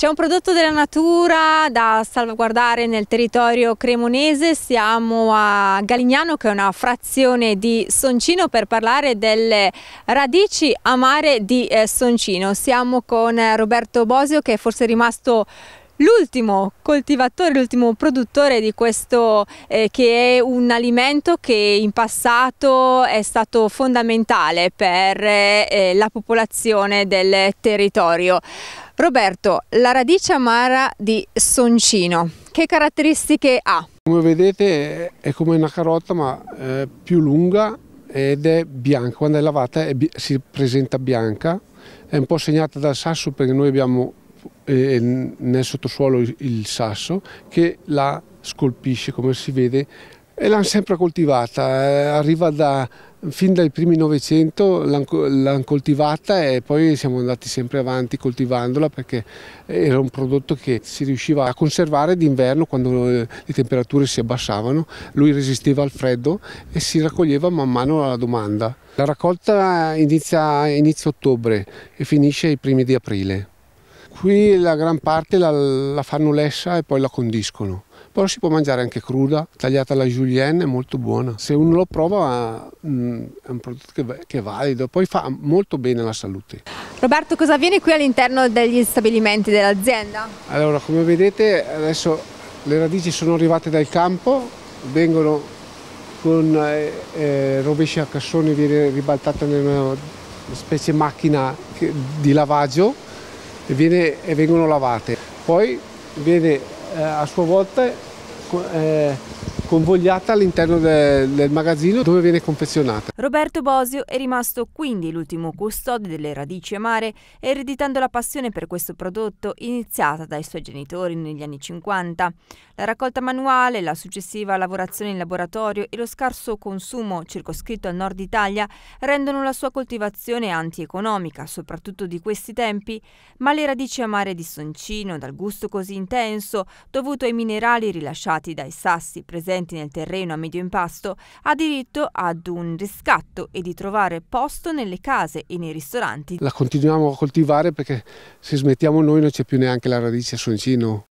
C'è un prodotto della natura da salvaguardare nel territorio cremonese, siamo a Galignano che è una frazione di Soncino per parlare delle radici amare di eh, Soncino. Siamo con eh, Roberto Bosio che è forse rimasto l'ultimo coltivatore, l'ultimo produttore di questo eh, che è un alimento che in passato è stato fondamentale per eh, eh la popolazione del territorio. Roberto, la radice amara di Soncino, che caratteristiche ha? Come vedete è come una carota ma eh, più lunga ed è bianca, quando è lavata è si presenta bianca, è un po' segnata dal sasso perché noi abbiamo eh, nel sottosuolo il sasso che la scolpisce come si vede e l'hanno sempre coltivata, eh, arriva da, fin dai primi Novecento l'hanno coltivata e poi siamo andati sempre avanti coltivandola perché era un prodotto che si riusciva a conservare d'inverno quando eh, le temperature si abbassavano, lui resisteva al freddo e si raccoglieva man mano alla domanda. La raccolta inizia a inizio ottobre e finisce ai primi di aprile. Qui la gran parte la, la fanno lessa e poi la condiscono. Però si può mangiare anche cruda, tagliata alla julienne, è molto buona. Se uno lo prova mm, è un prodotto che, è valido, poi fa molto bene alla salute. Roberto, cosa avviene qui all'interno degli stabilimenti dell'azienda? Allora, come vedete adesso le radici sono arrivate dal campo, vengono con eh, eh rovescia a cassone, viene ribaltata in una specie macchina di lavaggio e, viene, e vengono lavate. Poi viene eh, a sua volta eh, convogliata all'interno de del magazzino dove viene confezionata. Roberto Bosio è rimasto quindi l'ultimo custode delle radici amare, ereditando la passione per questo prodotto iniziata dai suoi genitori negli anni 50. La raccolta manuale, la successiva lavorazione in laboratorio e lo scarso consumo circoscritto al nord Italia rendono la sua coltivazione antieconomica, soprattutto di questi tempi, ma le radici amare di Soncino, dal gusto così intenso, dovuto ai minerali rilasciati causati dai sassi presenti nel terreno a medio impasto, ha diritto ad un riscatto e di trovare posto nelle case e nei ristoranti. La continuiamo a coltivare perché se smettiamo noi non c'è più neanche la radice a soncino.